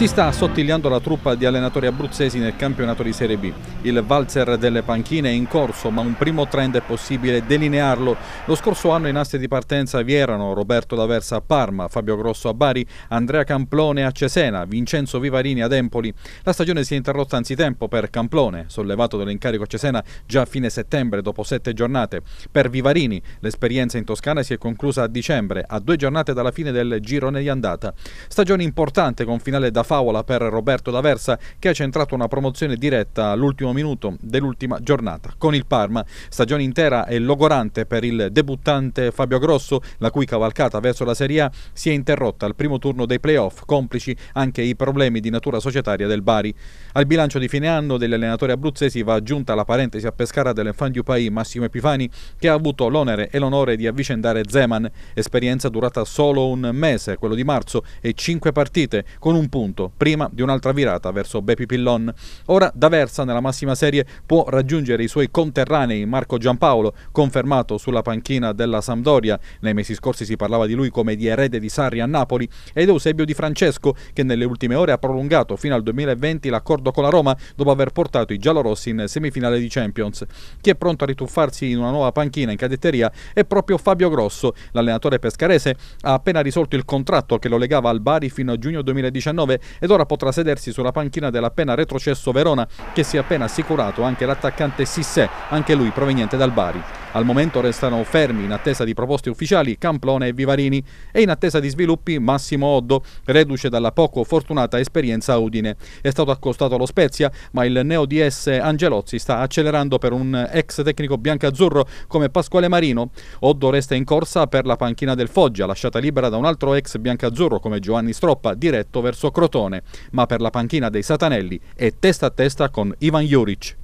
Si sta assottigliando la truppa di allenatori abruzzesi nel campionato di Serie B. Il valzer delle panchine è in corso, ma un primo trend è possibile delinearlo. Lo scorso anno in aste di partenza vi erano Roberto D'Aversa a Parma, Fabio Grosso a Bari, Andrea Camplone a Cesena, Vincenzo Vivarini ad Empoli. La stagione si è interrotta anzitempo per Camplone, sollevato dall'incarico a Cesena già a fine settembre dopo sette giornate. Per Vivarini l'esperienza in Toscana si è conclusa a dicembre, a due giornate dalla fine del girone di andata. Stagione importante con finale da favola per Roberto D'Aversa che ha centrato una promozione diretta all'ultimo minuto dell'ultima giornata con il Parma. Stagione intera e logorante per il debuttante Fabio Grosso, la cui cavalcata verso la Serie A si è interrotta al primo turno dei playoff, complici anche i problemi di natura societaria del Bari. Al bilancio di fine anno degli allenatori abruzzesi va aggiunta la parentesi a Pescara dell'Enfant du Pays Massimo Epifani, che ha avuto l'onere e l'onore di avvicendare Zeman, esperienza durata solo un mese, quello di marzo, e cinque partite, con un punto punto, prima di un'altra virata verso Bepi Pillon. Ora da Versa nella massima serie può raggiungere i suoi conterranei Marco Giampaolo, confermato sulla panchina della Sampdoria. Nei mesi scorsi si parlava di lui come di erede di Sarri a Napoli ed Eusebio Di Francesco che nelle ultime ore ha prolungato fino al 2020 l'accordo con la Roma dopo aver portato i giallorossi in semifinale di Champions. Chi è pronto a rituffarsi in una nuova panchina in cadetteria è proprio Fabio Grosso. L'allenatore pescarese ha appena risolto il contratto che lo legava al Bari fino a giugno 2019 ed ora potrà sedersi sulla panchina dell'appena retrocesso Verona che si è appena assicurato anche l'attaccante Sissé, anche lui proveniente dal Bari. Al momento restano fermi in attesa di proposte ufficiali Camplone e Vivarini e in attesa di sviluppi Massimo Oddo, reduce dalla poco fortunata esperienza Udine. È stato accostato allo Spezia, ma il neo DS Angelozzi sta accelerando per un ex tecnico biancazzurro come Pasquale Marino. Oddo resta in corsa per la panchina del Foggia, lasciata libera da un altro ex biancazzurro come Giovanni Stroppa, diretto verso Crotone, ma per la panchina dei Satanelli è testa a testa con Ivan Juric.